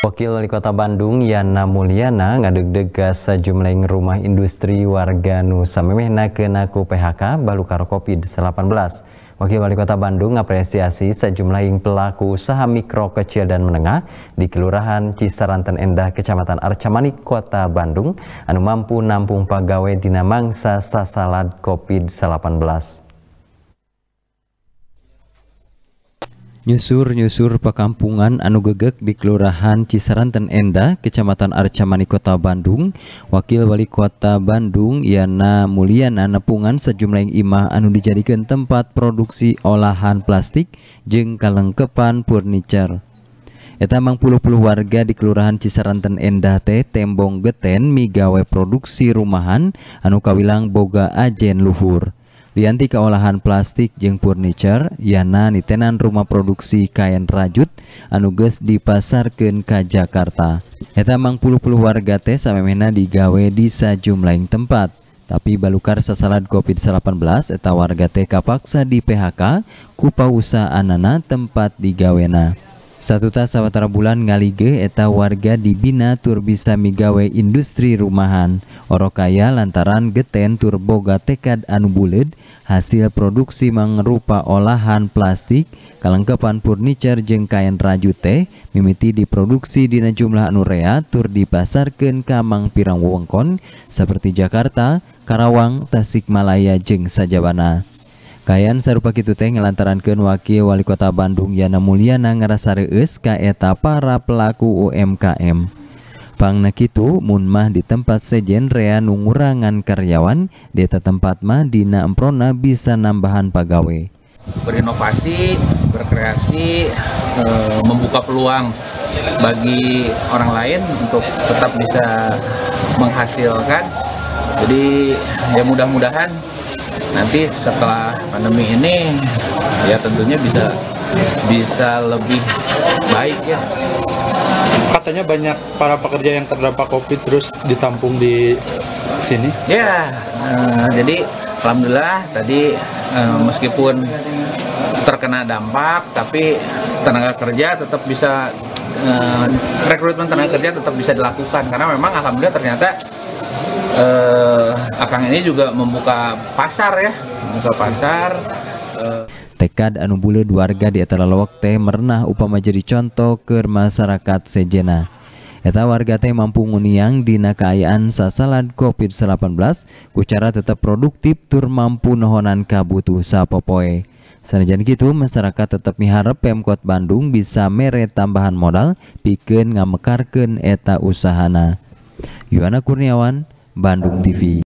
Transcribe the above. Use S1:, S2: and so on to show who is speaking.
S1: Wakil Wali Kota Bandung Yana Mulyana ngadeg degas sejumlah rumah industri warga Nusa Memehna kenaku PHK balukar COVID-19. Wakil Wali Kota Bandung apresiasi sejumlah pelaku usaha mikro kecil dan menengah di Kelurahan Cisaranten Endah, Kecamatan Arcamanik, Kota Bandung, anu mampu nampung pegawai dina mangsa sasalad COVID-19. nyusur-nyusur pekampungan anu gegek di Kelurahan Cisaranten Enda, Kecamatan Arcamani Kota Bandung, Wakil Wali Kota Bandung Yana Mulyana nepungan sejumlah imah anu dijadikan tempat produksi olahan plastik jeng kalengkepan furniture. Eta mang puluh-puluh warga di Kelurahan Cisaranten Endah teh tembong geten migawe produksi rumahan anu kawilang boga ajen luhur. Lianti keolahan plastik jeung furniture yana nitenan rumah produksi kain rajut anuges pasar ke Jakarta eta mang puluh-puluh warga teh samemehna digawe di lain tempat tapi balukar sasalad COVID-19 eta warga teh kapaksa di PHK ku Anana tempat digawena satu tas sawatara bulan ngalige eta warga dibina tur bisa migawe industri rumahan. Orokaya lantaran geten tur boga tekad anu buled, hasil produksi mangrupa olahan plastik, kelengkapan furniture jeng kain rajute, mimiti diproduksi dina jumlah anu rea tur dipasarkan kamang pirang wongkon seperti Jakarta, Karawang, Tasikmalaya jeng Sajabana. Kayan serupa kitu teh ngelantarankeun wakil wali kota Bandung Yana Mulyana ngerasa reus kaeta para pelaku UMKM. Pangna kitu mun mah di tempat sejen rea nungurangan karyawan, di tempat mah dina emprona bisa nambahan pagawe.
S2: Berinovasi, berkreasi, e, membuka peluang bagi orang lain untuk tetap bisa menghasilkan. Jadi ya mudah-mudahan nanti setelah pandemi ini ya tentunya bisa bisa lebih baik ya katanya banyak para pekerja yang terdampak covid terus ditampung di sini ya uh, jadi alhamdulillah tadi uh, meskipun terkena dampak tapi tenaga kerja tetap bisa uh, rekrutmen tenaga kerja tetap bisa dilakukan karena memang alhamdulillah ternyata uh, uh, Akang ini juga membuka pasar ya, membuka pasar. Eh.
S1: Tekad anu bule warga di Etala lalawak teh merenah upama jadi contoh ke masyarakat sejena. Eta warga teh mampu nguniang dina kaayaan sasalan COVID-19, kucara tetap produktif tur mampu nohonan kabutuh sapopoe. Sanajan gitu, masyarakat tetap miharap Pemkot Bandung bisa mere tambahan modal pikeun ngamekarkeun eta usahana. Yuana Kurniawan, Bandung TV.